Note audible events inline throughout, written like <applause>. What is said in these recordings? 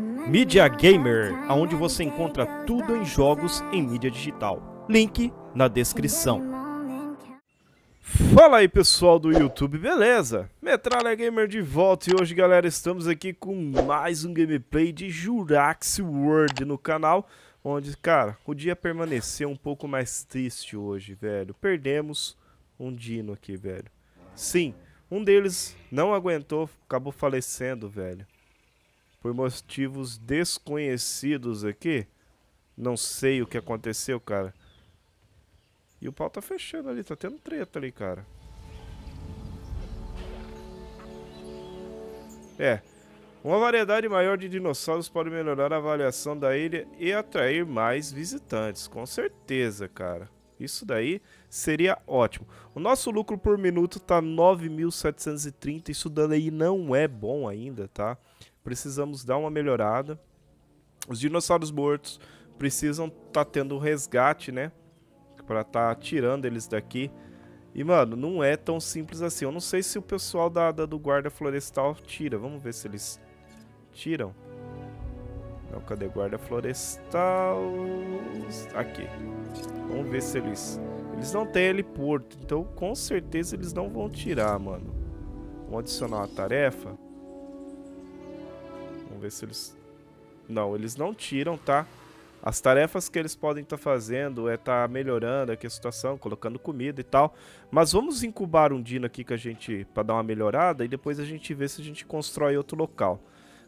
Media Gamer, aonde você encontra tudo em jogos em mídia digital. Link na descrição. Fala aí pessoal do YouTube, beleza? Metralha Gamer de volta e hoje galera estamos aqui com mais um gameplay de Jurax World no canal Onde, cara, o dia permaneceu um pouco mais triste hoje, velho Perdemos um Dino aqui, velho Sim, um deles não aguentou, acabou falecendo, velho por motivos desconhecidos aqui. Não sei o que aconteceu, cara. E o pau tá fechando ali, tá tendo treta ali, cara. É. Uma variedade maior de dinossauros pode melhorar a avaliação da ilha e atrair mais visitantes. Com certeza, cara. Isso daí seria ótimo. O nosso lucro por minuto tá 9.730. Isso aí não é bom ainda, tá? precisamos dar uma melhorada. Os dinossauros mortos precisam estar tá tendo um resgate, né? Pra estar tá tirando eles daqui. E, mano, não é tão simples assim. Eu não sei se o pessoal da, da do guarda florestal tira. Vamos ver se eles tiram. Não, cadê guarda florestal? Aqui. Vamos ver se eles... Eles não têm heliporto, então com certeza eles não vão tirar, mano. Vamos adicionar uma tarefa ver se eles. Não, eles não tiram, tá? As tarefas que eles podem estar tá fazendo é estar tá melhorando aqui a situação, colocando comida e tal. Mas vamos incubar um dino aqui que a gente para dar uma melhorada e depois a gente vê se a gente constrói outro local.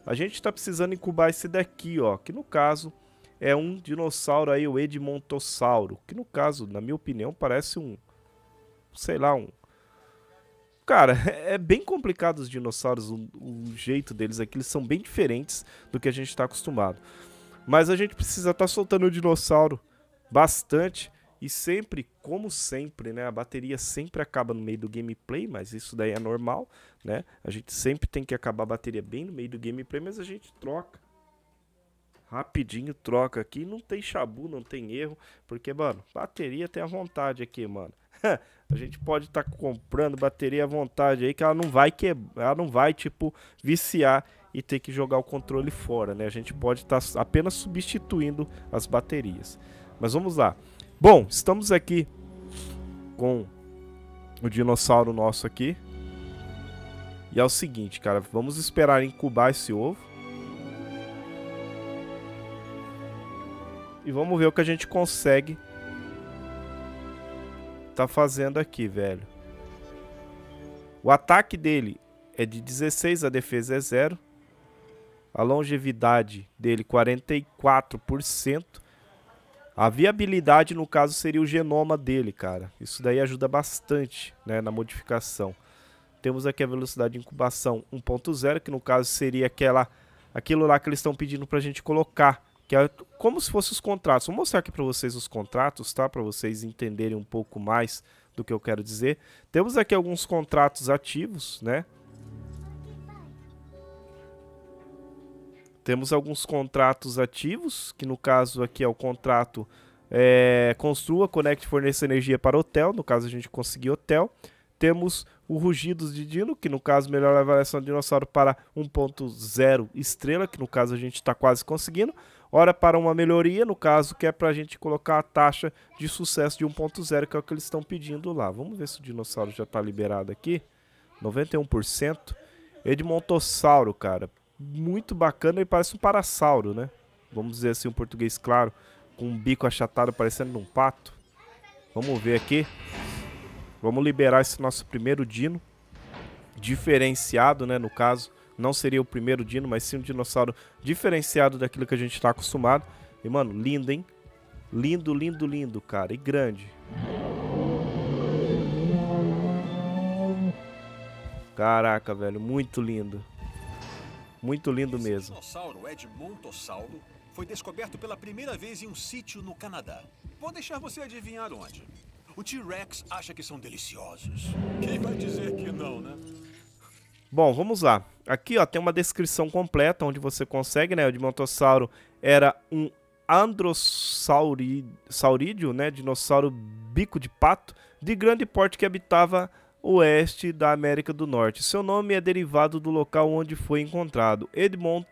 A gente está precisando incubar esse daqui, ó, que no caso é um dinossauro aí, o Edmontossauro, que no caso, na minha opinião, parece um, sei lá, um Cara, <laughs> é bem complicado os dinossauros, o, o jeito deles aqui, é eles são bem diferentes do que a gente está acostumado. Mas a gente precisa estar tá soltando o dinossauro bastante e sempre, como sempre, né? A bateria sempre acaba no meio do gameplay, mas isso daí é normal, né? A gente sempre tem que acabar a bateria bem no meio do gameplay, mas a gente troca. Rapidinho troca aqui, não tem chabu, não tem erro, porque, mano, bateria tem a vontade aqui, mano. <laughs> a gente pode estar tá comprando bateria à vontade aí que ela não vai que ela não vai tipo viciar e ter que jogar o controle fora, né? A gente pode estar tá apenas substituindo as baterias. Mas vamos lá. Bom, estamos aqui com o dinossauro nosso aqui. E é o seguinte, cara, vamos esperar incubar esse ovo. E vamos ver o que a gente consegue tá fazendo aqui, velho. O ataque dele é de 16, a defesa é 0. A longevidade dele 44%. A viabilidade, no caso, seria o genoma dele, cara. Isso daí ajuda bastante né, na modificação. Temos aqui a velocidade de incubação 1.0, que no caso seria aquela, aquilo lá que eles estão pedindo para a gente colocar que é como se fossem os contratos. Vou mostrar aqui para vocês os contratos, tá? Para vocês entenderem um pouco mais do que eu quero dizer. Temos aqui alguns contratos ativos, né? Temos alguns contratos ativos, que no caso aqui é o contrato é, construa, conecte e forneça energia para hotel, no caso a gente conseguiu hotel. Temos o Rugidos de Dino, que no caso melhora a avaliação do dinossauro para 1.0 estrela, que no caso a gente está quase conseguindo ora para uma melhoria, no caso que é para a gente colocar a taxa de sucesso de 1.0, que é o que eles estão pedindo lá. Vamos ver se o dinossauro já está liberado aqui. 91%. Edmontossauro, cara. Muito bacana, ele parece um parasauro, né? Vamos dizer assim, um português claro, com um bico achatado parecendo um pato. Vamos ver aqui. Vamos liberar esse nosso primeiro dino. Diferenciado, né, no caso. Não seria o primeiro dino, mas sim um dinossauro diferenciado daquilo que a gente está acostumado. E, mano, lindo, hein? Lindo, lindo, lindo, cara. E grande. Caraca, velho. Muito lindo. Muito lindo Esse mesmo. O dinossauro Edmontossauro foi descoberto pela primeira vez em um sítio no Canadá. Vou deixar você adivinhar onde. O T-Rex acha que são deliciosos. Quem vai dizer que não, né? Bom, vamos lá. Aqui ó, tem uma descrição completa onde você consegue, né? O Edmontossauro era um androsaurídeo, né? Dinossauro bico de pato, de grande porte que habitava oeste da América do Norte. Seu nome é derivado do local onde foi encontrado, Edmonton,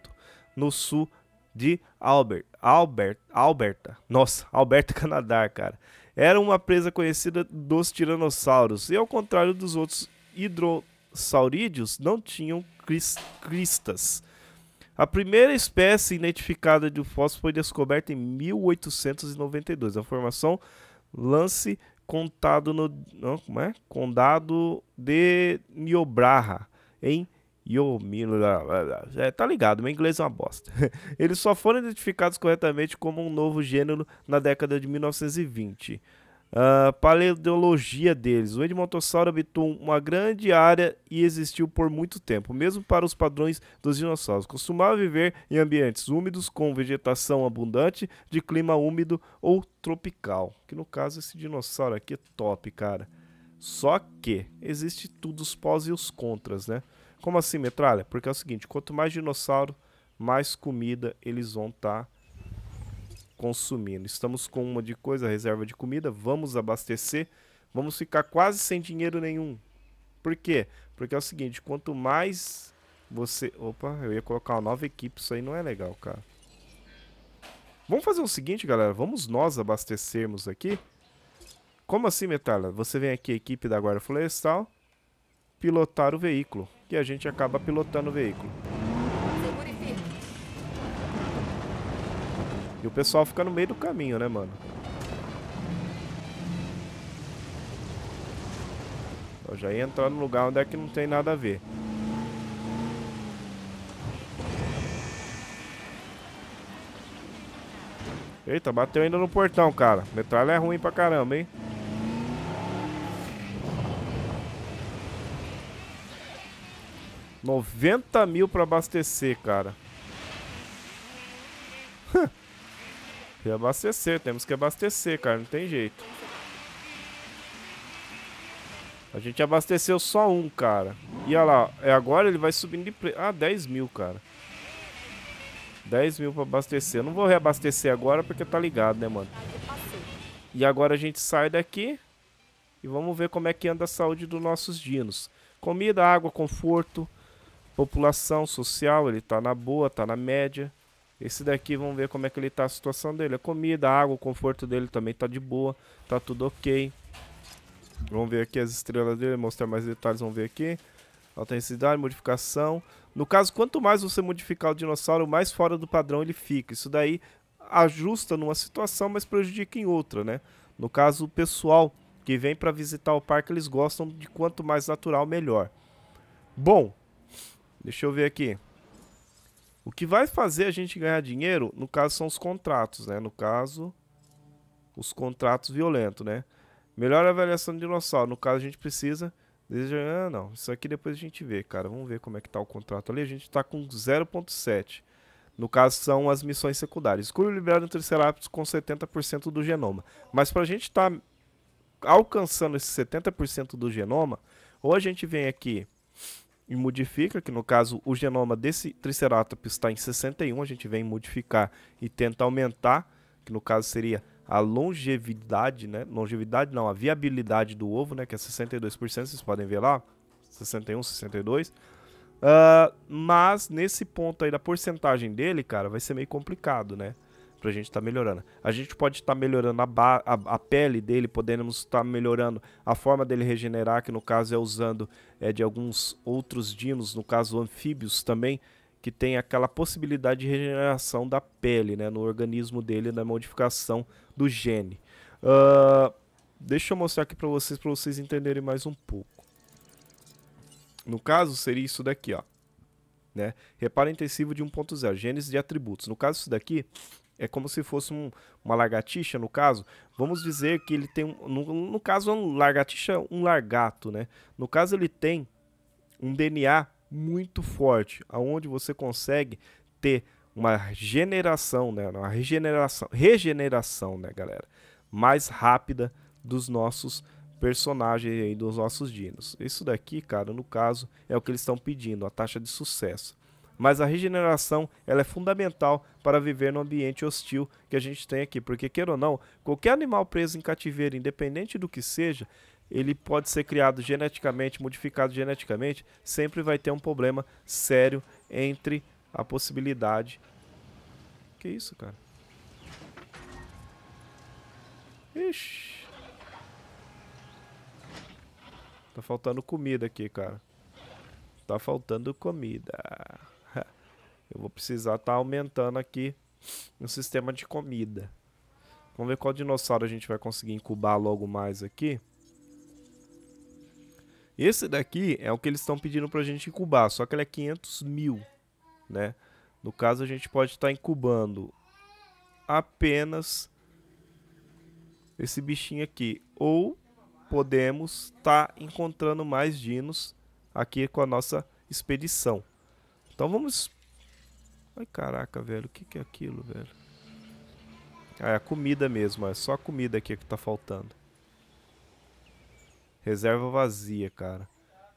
no sul de Albert, Albert, Alberta. Nossa, Alberta, <laughs> Canadá, cara. Era uma presa conhecida dos tiranossauros e ao contrário dos outros hidro saurídeos não tinham cristas. A primeira espécie identificada de fóssil foi descoberta em 1892. A formação Lance contado no não, como é? condado de Niobrara, em Yomila. É, tá ligado, meu inglês é uma bosta. <laughs> Eles só foram identificados corretamente como um novo gênero na década de 1920. Uh, paleontologia deles. O Edmontossauro habitou uma grande área e existiu por muito tempo, mesmo para os padrões dos dinossauros. Costumava viver em ambientes úmidos, com vegetação abundante, de clima úmido ou tropical. Que no caso, esse dinossauro aqui é top, cara. Só que existe tudo os pós e os contras, né? Como assim, metralha? Porque é o seguinte, quanto mais dinossauro, mais comida eles vão estar tá consumindo. Estamos com uma de coisa, reserva de comida, vamos abastecer, vamos ficar quase sem dinheiro nenhum. Por quê? Porque é o seguinte, quanto mais você... Opa, eu ia colocar uma nova equipe, isso aí não é legal, cara. Vamos fazer o seguinte, galera, vamos nós abastecermos aqui. Como assim, Metalha? Você vem aqui, equipe da Guarda Florestal, pilotar o veículo, que a gente acaba pilotando o veículo. E o pessoal fica no meio do caminho, né, mano? Eu já ia entrar no lugar onde é que não tem nada a ver. Eita, bateu ainda no portão, cara. Metralha é ruim pra caramba, hein? Noventa mil pra abastecer, cara. abastecer, temos que abastecer, cara, não tem jeito. A gente abasteceu só um, cara. E olha lá, é agora ele vai subindo de preço. Ah, 10 mil, cara. 10 mil pra abastecer. Eu não vou reabastecer agora porque tá ligado, né, mano? E agora a gente sai daqui. E vamos ver como é que anda a saúde dos nossos dinos. Comida, água, conforto, população social, ele tá na boa, tá na média. Esse daqui, vamos ver como é que ele tá a situação dele. A comida, a água, o conforto dele também tá de boa. Tá tudo ok. Vamos ver aqui as estrelas dele, mostrar mais detalhes, vamos ver aqui. Autenticidade, modificação. No caso, quanto mais você modificar o dinossauro, mais fora do padrão ele fica. Isso daí ajusta numa situação, mas prejudica em outra, né? No caso, o pessoal que vem para visitar o parque, eles gostam de quanto mais natural, melhor. Bom, deixa eu ver aqui. O que vai fazer a gente ganhar dinheiro, no caso, são os contratos, né? No caso, os contratos violentos, né? Melhor avaliação de dinossauro. No caso, a gente precisa... Ah, não. Isso aqui depois a gente vê, cara. Vamos ver como é que tá o contrato ali. A gente tá com 0.7. No caso, são as missões secundárias. Escuro liberado no Triceratops com 70% do genoma. Mas para a gente estar tá alcançando esse 70% do genoma, ou a gente vem aqui e modifica, que no caso o genoma desse Triceratops está em 61, a gente vem modificar e tenta aumentar, que no caso seria a longevidade, né? Longevidade não, a viabilidade do ovo, né? Que é 62%, vocês podem ver lá, 61, 62. Uh, mas nesse ponto aí da porcentagem dele, cara, vai ser meio complicado, né? pra gente estar tá melhorando. A gente pode estar tá melhorando a, a, a, pele dele, podemos estar tá melhorando a forma dele regenerar, que no caso é usando é, de alguns outros dinos, no caso anfíbios também, que tem aquela possibilidade de regeneração da pele, né, no organismo dele, na modificação do gene. Uh, deixa eu mostrar aqui para vocês, para vocês entenderem mais um pouco. No caso, seria isso daqui, ó. Né? Reparo intensivo de 1.0, genes de atributos. No caso, isso daqui é como se fosse um, uma lagartixa, no caso. Vamos dizer que ele tem, no, no caso, um lagartixa, um largato, né? No caso, ele tem um DNA muito forte, aonde você consegue ter uma geração, né? Uma regeneração, regeneração, né, galera? Mais rápida dos nossos personagens aí, dos nossos dinos. Isso daqui, cara, no caso, é o que eles estão pedindo, a taxa de sucesso mas a regeneração ela é fundamental para viver no ambiente hostil que a gente tem aqui, porque queira ou não, qualquer animal preso em cativeiro, independente do que seja, ele pode ser criado geneticamente, modificado geneticamente, sempre vai ter um problema sério entre a possibilidade. Que isso, cara? Ixi. Tá faltando comida aqui, cara. Tá faltando comida. Eu vou precisar estar tá aumentando aqui no sistema de comida. Vamos ver qual dinossauro a gente vai conseguir incubar logo mais aqui. Esse daqui é o que eles estão pedindo para a gente incubar, só que ele é 500 mil, né? No caso, a gente pode estar tá incubando apenas esse bichinho aqui. Ou podemos estar tá encontrando mais dinos aqui com a nossa expedição. Então vamos Ai, caraca, velho. O que, que é aquilo, velho? Ah, é a comida mesmo. É só a comida aqui que tá faltando. Reserva vazia, cara.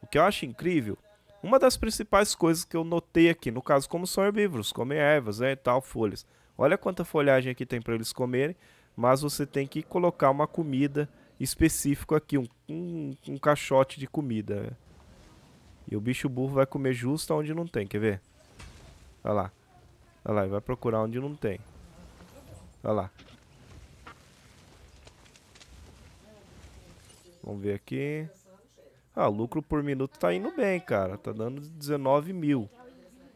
O que eu acho incrível... Uma das principais coisas que eu notei aqui, no caso, como são herbívoros, comem é ervas né, e tal, folhas. Olha quanta folhagem aqui tem para eles comerem, mas você tem que colocar uma comida específica aqui, um, um, um caixote de comida. E o bicho burro vai comer justo onde não tem, quer ver? Olha lá. Olha lá, vai procurar onde não tem. Olha lá. Vamos ver aqui. Ah, lucro por minuto tá indo bem, cara. Tá dando 19 mil.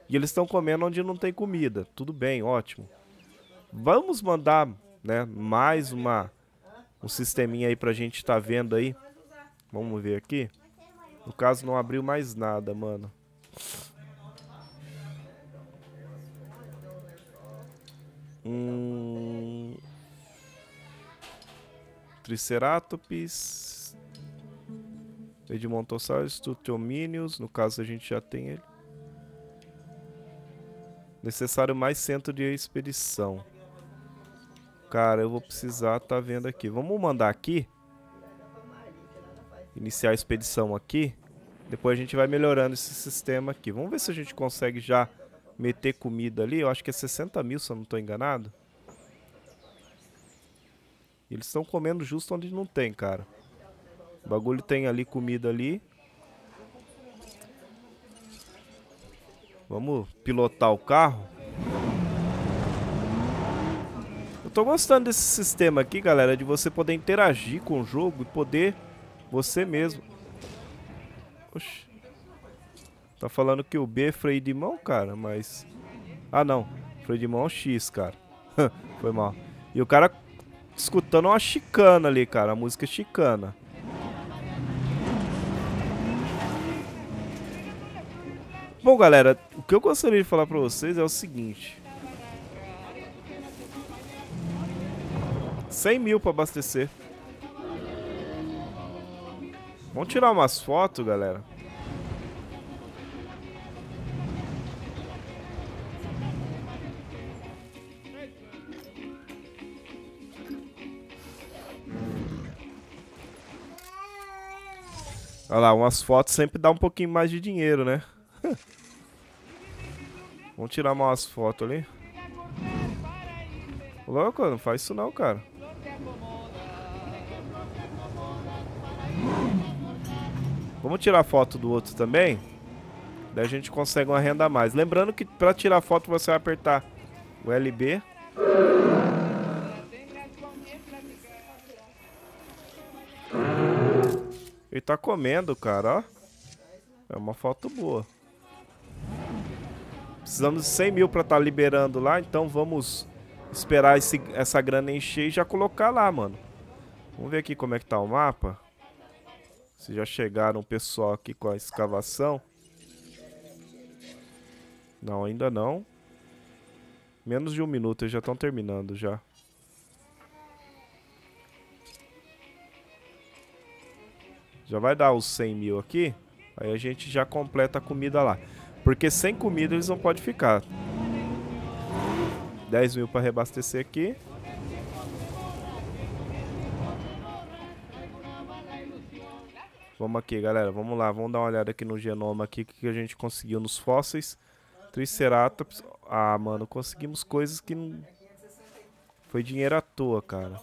E eles estão comendo onde não tem comida. Tudo bem, ótimo. Vamos mandar, né, mais uma um sisteminha aí pra gente estar tá vendo aí. Vamos ver aqui. No caso, não abriu mais nada, mano. Hum... Triceratops. Edmontosaurus, Tutominius. No caso, a gente já tem ele. Necessário mais centro de expedição. Cara, eu vou precisar tá vendo aqui. Vamos mandar aqui. Iniciar a expedição aqui. Depois a gente vai melhorando esse sistema aqui. Vamos ver se a gente consegue já meter comida ali. Eu acho que é 60 mil, se eu não estou enganado. Eles estão comendo justo onde não tem, cara. O bagulho tem ali comida ali. Vamos pilotar o carro. Eu tô gostando desse sistema aqui, galera, de você poder interagir com o jogo e poder você mesmo. Oxi. Tá falando que o B é freio de mão, cara, mas... Ah, não. Freio de mão é X, cara. <laughs> Foi mal. E o cara escutando uma chicana ali, cara. A música é chicana. Bom, galera, o que eu gostaria de falar pra vocês é o seguinte. 100 mil pra abastecer. Vamos tirar umas fotos, galera. Olha lá, umas fotos sempre dá um pouquinho mais de dinheiro, né? <laughs> Vamos tirar mais umas fotos ali. Louco, não faz isso não, cara. Vamos tirar foto do outro também? Daí a gente consegue uma renda a mais. Lembrando que para tirar foto você vai apertar o LB. Ele tá comendo, cara, ó. É uma foto boa. Precisamos de 100 mil pra tá liberando lá, então vamos esperar esse, essa grana encher e já colocar lá, mano. Vamos ver aqui como é que tá o mapa. Se já chegaram o pessoal aqui com a escavação. Não, ainda não. Menos de um minuto, eles já estão terminando já. Já vai dar os 100 mil aqui. Aí a gente já completa a comida lá. Porque sem comida eles não podem ficar. 10 mil para reabastecer aqui. Vamos aqui, galera. Vamos lá. Vamos dar uma olhada aqui no genoma aqui. O que a gente conseguiu nos fósseis. Triceratops. Ah, mano. Conseguimos coisas que... Foi dinheiro à toa, cara.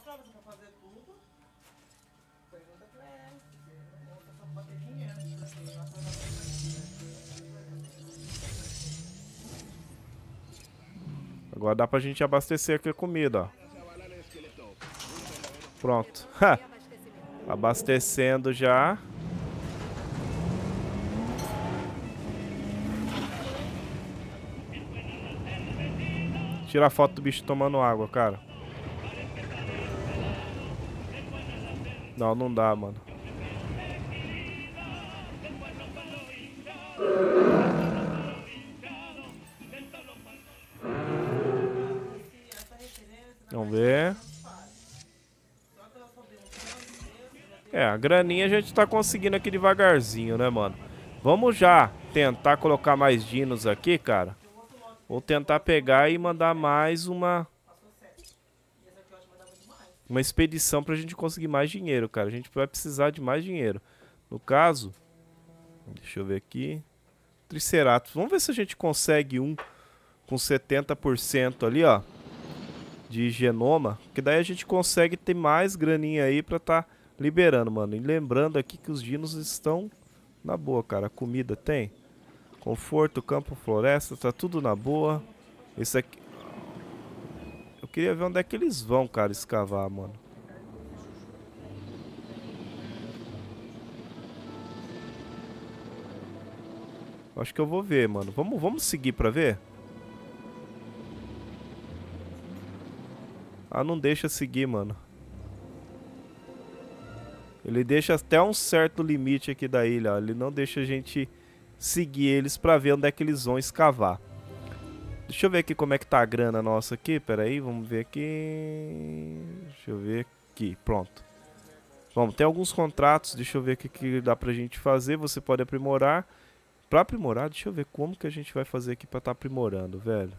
Agora dá pra gente abastecer aqui a comida, ó. Pronto. Abastecendo já. Tira a foto do bicho tomando água, cara. Não, não dá, mano. ver. É, a graninha a gente tá conseguindo aqui devagarzinho, né, mano? Vamos já tentar colocar mais dinos aqui, cara. Vou tentar pegar e mandar mais uma... Uma expedição pra gente conseguir mais dinheiro, cara. A gente vai precisar de mais dinheiro. No caso... Deixa eu ver aqui. Triceratops. Vamos ver se a gente consegue um com 70% ali, ó de genoma, que daí a gente consegue ter mais graninha aí pra tá liberando, mano. E lembrando aqui que os dinos estão na boa, cara. A comida tem, conforto, campo, floresta, tá tudo na boa. Esse aqui... Eu queria ver onde é que eles vão, cara, escavar, mano. Acho que eu vou ver, mano. Vamos, vamos seguir pra ver? Ah, não deixa seguir, mano. Ele deixa até um certo limite aqui da ilha. Ó. Ele não deixa a gente seguir eles pra ver onde é que eles vão escavar. Deixa eu ver aqui como é que tá a grana nossa aqui. Pera aí, vamos ver aqui. Deixa eu ver aqui. Pronto. Vamos, tem alguns contratos. Deixa eu ver o que, que dá pra gente fazer. Você pode aprimorar. Pra aprimorar, deixa eu ver como que a gente vai fazer aqui pra tá aprimorando, velho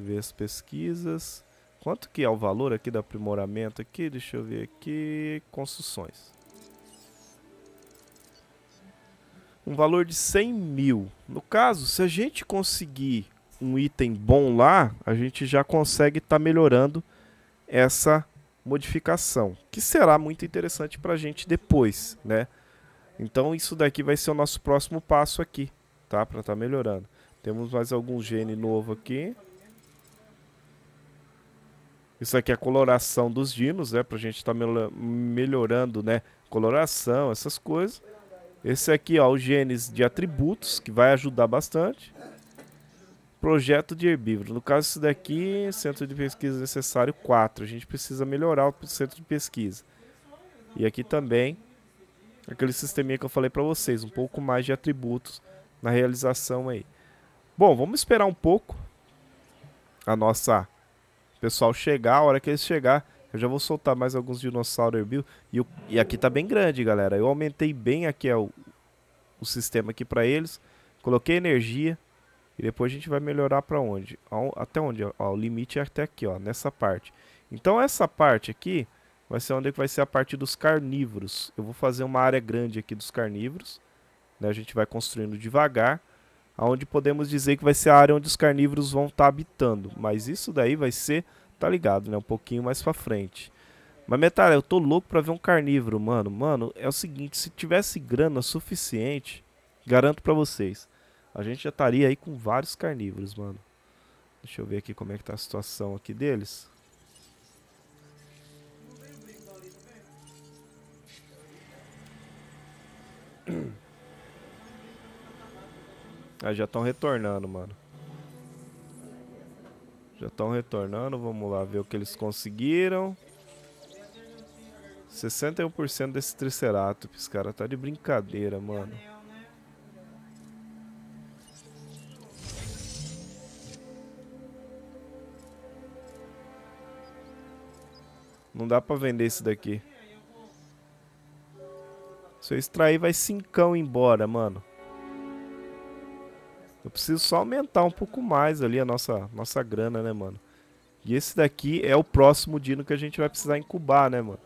ver as pesquisas. Quanto que é o valor aqui do aprimoramento aqui? Deixa eu ver aqui. Construções. Um valor de 100 mil. No caso, se a gente conseguir um item bom lá, a gente já consegue estar tá melhorando essa modificação, que será muito interessante para a gente depois, né? Então isso daqui vai ser o nosso próximo passo aqui, tá? Para estar tá melhorando. Temos mais algum gene novo aqui. Isso aqui é a coloração dos dinos, né? Pra gente estar tá melhorando, né? Coloração, essas coisas. Esse aqui, ó, o genes de atributos, que vai ajudar bastante. Projeto de herbívoro. No caso, isso daqui, centro de pesquisa necessário 4. A gente precisa melhorar o centro de pesquisa. E aqui também, aquele sisteminha que eu falei para vocês. Um pouco mais de atributos na realização aí. Bom, vamos esperar um pouco a nossa pessoal chegar, a hora que eles chegar, eu já vou soltar mais alguns dinossauros Bill. E, o, e aqui tá bem grande, galera. Eu aumentei bem aqui ó, é o, o sistema aqui para eles. Coloquei energia. E depois a gente vai melhorar para onde? Até onde? Ó, o limite é até aqui, ó, nessa parte. Então essa parte aqui vai ser onde vai ser a parte dos carnívoros. Eu vou fazer uma área grande aqui dos carnívoros. Né? A gente vai construindo devagar aonde podemos dizer que vai ser a área onde os carnívoros vão estar tá habitando. Mas isso daí vai ser, tá ligado, né? Um pouquinho mais pra frente. Mas metal, eu tô louco pra ver um carnívoro, mano. Mano, é o seguinte, se tivesse grana suficiente, garanto pra vocês, a gente já estaria aí com vários carnívoros, mano. Deixa eu ver aqui como é que tá a situação aqui deles. <clears throat> Ah, já estão retornando, mano. Já estão retornando, vamos lá ver o que eles conseguiram. 61% desse Triceratops, cara, tá de brincadeira, mano. Não dá pra vender esse daqui. Se eu extrair, vai cincão embora, mano preciso só aumentar um pouco mais ali a nossa, nossa grana, né, mano? E esse daqui é o próximo Dino que a gente vai precisar incubar, né, mano?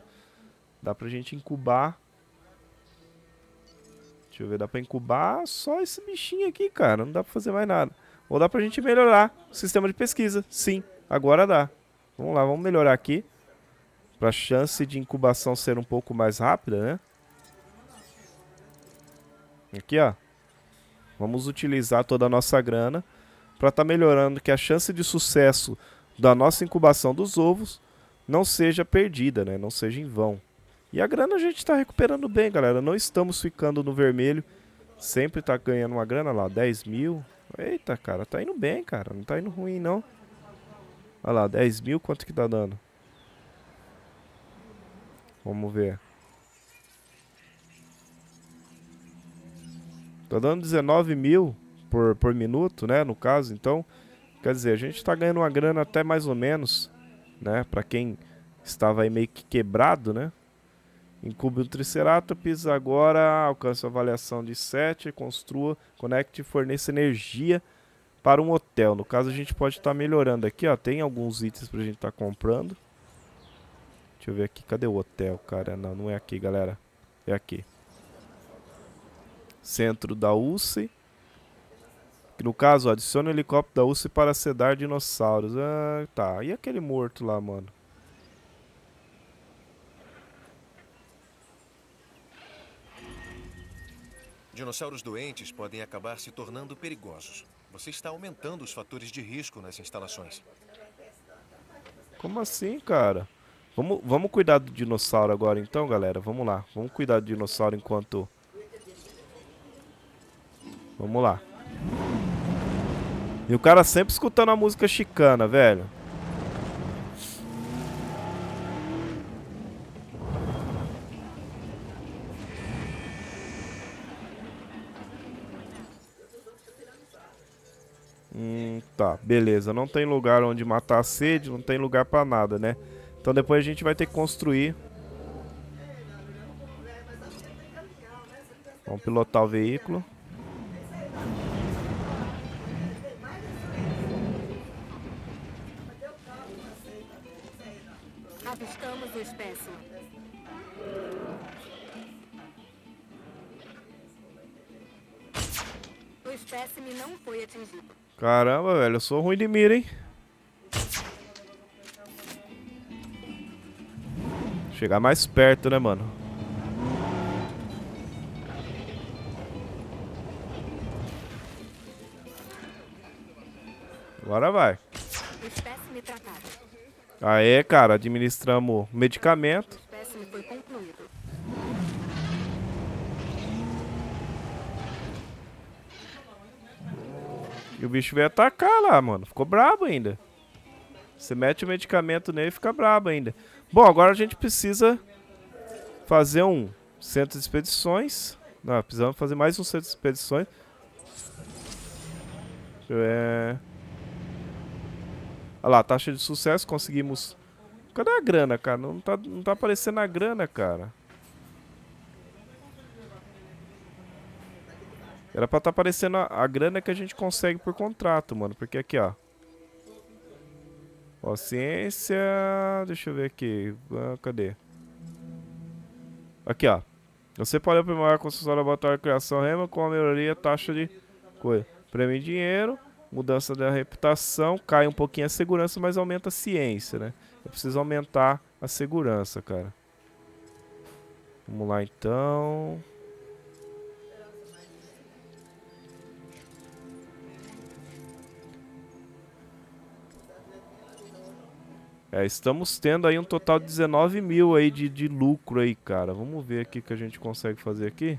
Dá pra gente incubar. Deixa eu ver, dá pra incubar só esse bichinho aqui, cara. Não dá pra fazer mais nada. Ou dá pra gente melhorar o sistema de pesquisa. Sim, agora dá. Vamos lá, vamos melhorar aqui. Pra chance de incubação ser um pouco mais rápida, né? Aqui, ó. Vamos utilizar toda a nossa grana para estar tá melhorando que a chance de sucesso da nossa incubação dos ovos não seja perdida, né? Não seja em vão. E a grana a gente está recuperando bem, galera. Não estamos ficando no vermelho. Sempre está ganhando uma grana lá, 10 mil. Eita, cara, tá indo bem, cara. Não tá indo ruim, não. Olha lá, 10 mil, quanto que tá dando? Vamos ver. Tá dando 19 mil por, por minuto, né? No caso, então, quer dizer, a gente tá ganhando uma grana até mais ou menos, né? Pra quem estava aí meio que quebrado, né? Incube o Triceratops, agora alcança a avaliação de 7, construa, conecte e forneça energia para um hotel. No caso, a gente pode estar tá melhorando aqui, ó. Tem alguns itens pra gente estar tá comprando. Deixa eu ver aqui, cadê o hotel, cara? Não, não é aqui, galera. É aqui centro da UCE. Que no caso, adiciona o helicóptero da UCE para sedar dinossauros. Ah, tá. E aquele morto lá, mano? Dinossauros doentes podem acabar se tornando perigosos. Você está aumentando os fatores de risco nas instalações. Como assim, cara? Vamos, vamos cuidar do dinossauro agora então, galera. Vamos lá. Vamos cuidar do dinossauro enquanto Vamos lá. E o cara sempre escutando a música chicana, velho. Hum, tá, beleza. Não tem lugar onde matar a sede, não tem lugar pra nada, né? Então depois a gente vai ter que construir. Vamos pilotar o veículo. velho. Eu sou ruim de mira, hein? Chegar mais perto, né, mano? Agora vai. Aê, cara, administramos medicamento. E o bicho veio atacar lá, mano. Ficou brabo ainda. Você mete o medicamento nele e fica brabo ainda. Bom, agora a gente precisa fazer um centro de expedições. Não, precisamos fazer mais um centro de expedições. Deixa eu ver. Olha lá, taxa de sucesso, conseguimos... Cadê a grana, cara? Não tá, não tá aparecendo a grana, cara. Era pra tá aparecendo a, a grana que a gente consegue por contrato, mano. Porque aqui, ó. Ó, ciência... Deixa eu ver aqui. Ah, cadê? Aqui, ó. Você pode aprimorar a construção do laboratório de criação rema com a melhoria taxa de coisa. Prêmio em dinheiro, mudança da reputação, cai um pouquinho a segurança, mas aumenta a ciência, né? Eu preciso aumentar a segurança, cara. Vamos lá, então... É, estamos tendo aí um total de 19 mil aí de, de lucro aí, cara. Vamos ver aqui o que a gente consegue fazer aqui.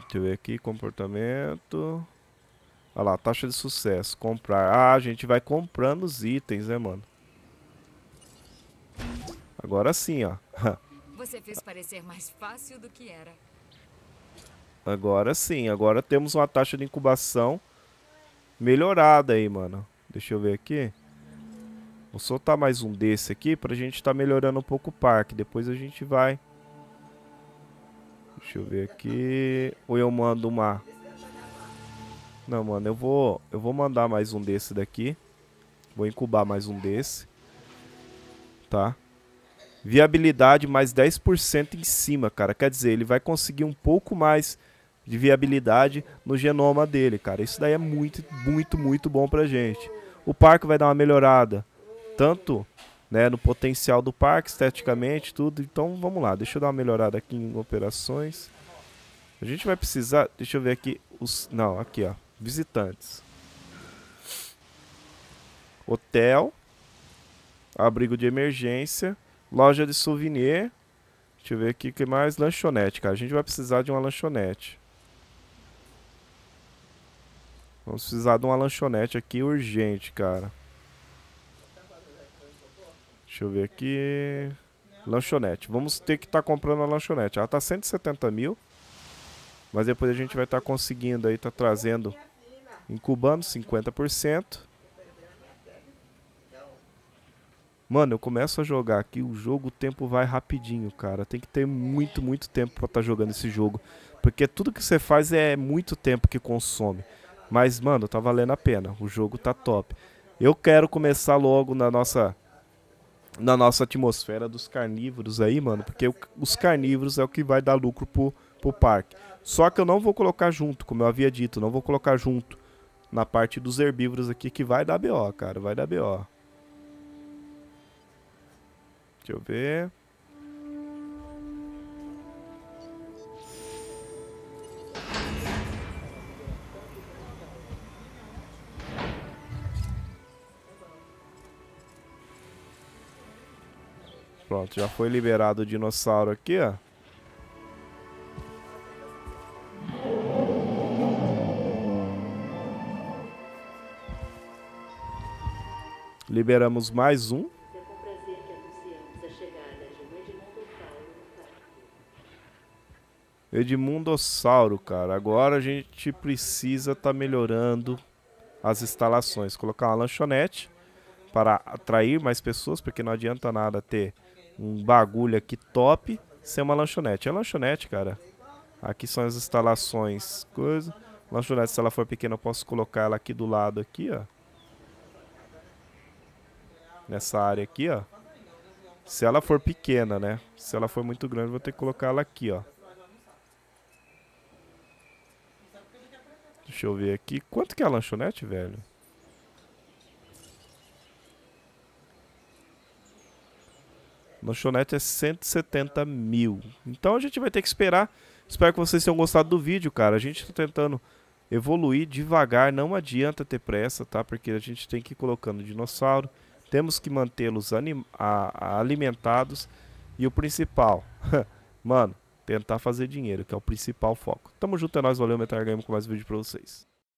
Deixa eu ver aqui, comportamento... Olha lá, taxa de sucesso, comprar. Ah, a gente vai comprando os itens, né, mano? Agora sim, ó. <laughs> Você fez parecer mais fácil do que era. Agora sim, agora temos uma taxa de incubação melhorada aí, mano. Deixa eu ver aqui. Vou soltar mais um desse aqui pra gente tá melhorando um pouco o parque. Depois a gente vai... Deixa eu ver aqui... Ou eu mando uma... Não, mano, eu vou, eu vou mandar mais um desse daqui. Vou incubar mais um desse. Tá? Viabilidade mais 10% em cima, cara. Quer dizer, ele vai conseguir um pouco mais de viabilidade no genoma dele, cara. Isso daí é muito, muito, muito bom pra gente. O parque vai dar uma melhorada, tanto né, no potencial do parque, esteticamente, tudo. Então vamos lá, deixa eu dar uma melhorada aqui em operações. A gente vai precisar, deixa eu ver aqui, os, não, aqui ó, visitantes. Hotel, abrigo de emergência, loja de souvenir, Deixa eu ver aqui o que mais. Lanchonete, cara. A gente vai precisar de uma lanchonete. Vamos precisar de uma lanchonete aqui urgente, cara. Deixa eu ver aqui. Lanchonete. Vamos ter que estar tá comprando a lanchonete. Ela tá 170 mil. Mas depois a gente vai estar tá conseguindo aí, tá trazendo, incubando 50%. Mano, eu começo a jogar aqui, o jogo, o tempo vai rapidinho, cara. Tem que ter muito, muito tempo pra estar tá jogando esse jogo. Porque tudo que você faz é muito tempo que consome. Mas, mano, tá valendo a pena. O jogo tá top. Eu quero começar logo na nossa na nossa atmosfera dos carnívoros aí, mano, porque os carnívoros é o que vai dar lucro pro, pro parque. Só que eu não vou colocar junto, como eu havia dito, não vou colocar junto na parte dos herbívoros aqui que vai dar BO, cara, vai dar BO. Deixa eu ver. Pronto, já foi liberado o dinossauro aqui, ó. Liberamos mais um. Edmundossauro, cara. Agora a gente precisa estar tá melhorando as instalações. Colocar uma lanchonete para atrair mais pessoas, porque não adianta nada ter um bagulho aqui top, ser uma lanchonete. É lanchonete, cara. Aqui são as instalações, coisa. Lanchonete, se ela for pequena, eu posso colocar ela aqui do lado aqui, ó. Nessa área aqui, ó. Se ela for pequena, né? Se ela for muito grande, vou ter que colocar ela aqui, ó. Deixa eu ver aqui. Quanto que é a lanchonete, velho? lanchonete é 170 mil. Então a gente vai ter que esperar. Espero que vocês tenham gostado do vídeo, cara. A gente está tentando evoluir devagar. Não adianta ter pressa, tá? Porque a gente tem que ir colocando dinossauro. Temos que mantê-los alimentados. E o principal, <laughs> mano, tentar fazer dinheiro, que é o principal foco. Tamo junto, é nóis. Valeu, Metal Game, com mais um vídeo pra vocês.